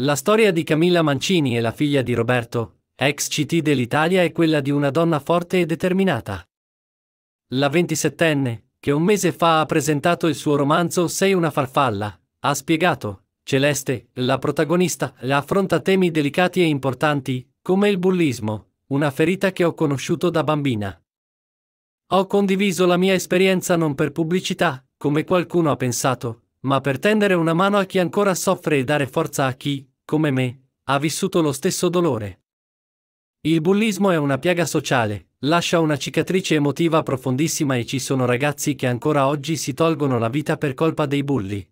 La storia di Camilla Mancini e la figlia di Roberto, ex CT dell'Italia, è quella di una donna forte e determinata. La 27enne, che un mese fa ha presentato il suo romanzo Sei una farfalla, ha spiegato, Celeste, la protagonista, affronta temi delicati e importanti, come il bullismo, una ferita che ho conosciuto da bambina. Ho condiviso la mia esperienza non per pubblicità, come qualcuno ha pensato, ma per tendere una mano a chi ancora soffre e dare forza a chi, come me, ha vissuto lo stesso dolore. Il bullismo è una piaga sociale, lascia una cicatrice emotiva profondissima e ci sono ragazzi che ancora oggi si tolgono la vita per colpa dei bulli.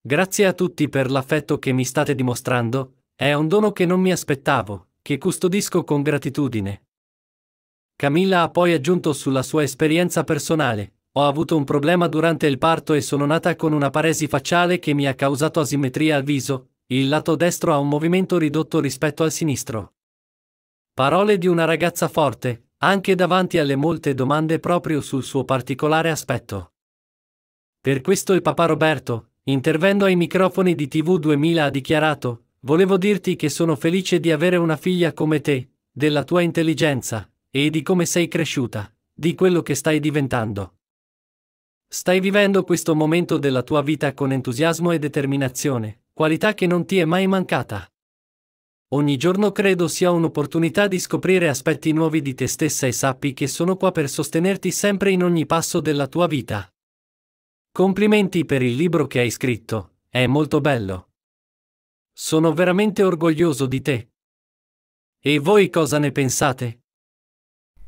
Grazie a tutti per l'affetto che mi state dimostrando, è un dono che non mi aspettavo, che custodisco con gratitudine. Camilla ha poi aggiunto sulla sua esperienza personale, ho avuto un problema durante il parto e sono nata con una paresi facciale che mi ha causato asimmetria al viso, il lato destro ha un movimento ridotto rispetto al sinistro. Parole di una ragazza forte, anche davanti alle molte domande proprio sul suo particolare aspetto. Per questo il papà Roberto, intervendo ai microfoni di TV 2000 ha dichiarato, volevo dirti che sono felice di avere una figlia come te, della tua intelligenza, e di come sei cresciuta, di quello che stai diventando. Stai vivendo questo momento della tua vita con entusiasmo e determinazione, qualità che non ti è mai mancata. Ogni giorno credo sia un'opportunità di scoprire aspetti nuovi di te stessa e sappi che sono qua per sostenerti sempre in ogni passo della tua vita. Complimenti per il libro che hai scritto, è molto bello. Sono veramente orgoglioso di te. E voi cosa ne pensate?